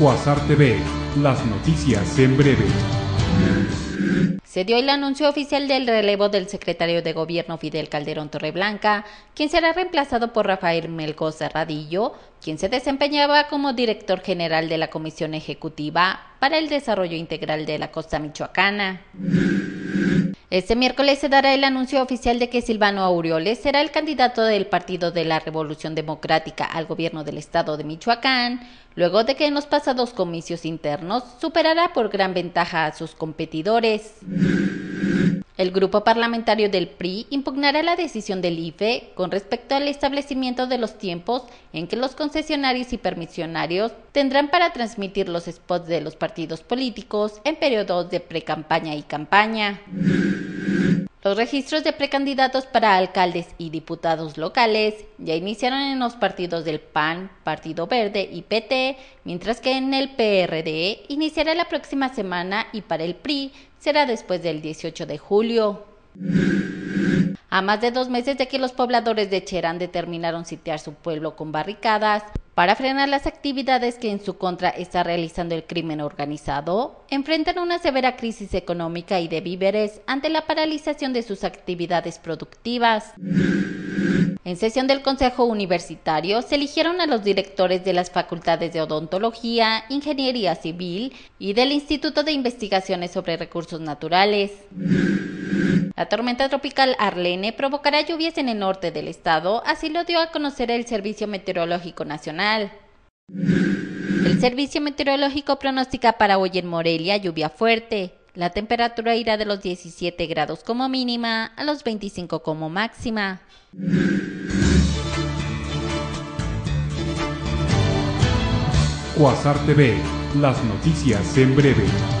Cuasar TV, las noticias en breve. Se dio el anuncio oficial del relevo del secretario de Gobierno Fidel Calderón Torreblanca, quien será reemplazado por Rafael Melgo Zarradillo, quien se desempeñaba como director general de la Comisión Ejecutiva para el Desarrollo Integral de la Costa Michoacana. Este miércoles se dará el anuncio oficial de que Silvano Aureoles será el candidato del Partido de la Revolución Democrática al gobierno del Estado de Michoacán, luego de que en los pasados comicios internos superará por gran ventaja a sus competidores. El grupo parlamentario del PRI impugnará la decisión del IFE con respecto al establecimiento de los tiempos en que los concesionarios y permisionarios tendrán para transmitir los spots de los partidos políticos en periodos de pre-campaña y campaña. Los registros de precandidatos para alcaldes y diputados locales ya iniciaron en los partidos del PAN, Partido Verde y PT, mientras que en el PRD iniciará la próxima semana y para el PRI será después del 18 de julio. A más de dos meses de que los pobladores de Cherán determinaron sitiar su pueblo con barricadas para frenar las actividades que en su contra está realizando el crimen organizado, enfrentan una severa crisis económica y de víveres ante la paralización de sus actividades productivas. En sesión del Consejo Universitario se eligieron a los directores de las facultades de Odontología, Ingeniería Civil y del Instituto de Investigaciones sobre Recursos Naturales. La tormenta tropical Arlene provocará lluvias en el norte del estado, así lo dio a conocer el Servicio Meteorológico Nacional. El Servicio Meteorológico pronostica para hoy en Morelia lluvia fuerte. La temperatura irá de los 17 grados como mínima a los 25 como máxima. Cuasar TV, las noticias en breve.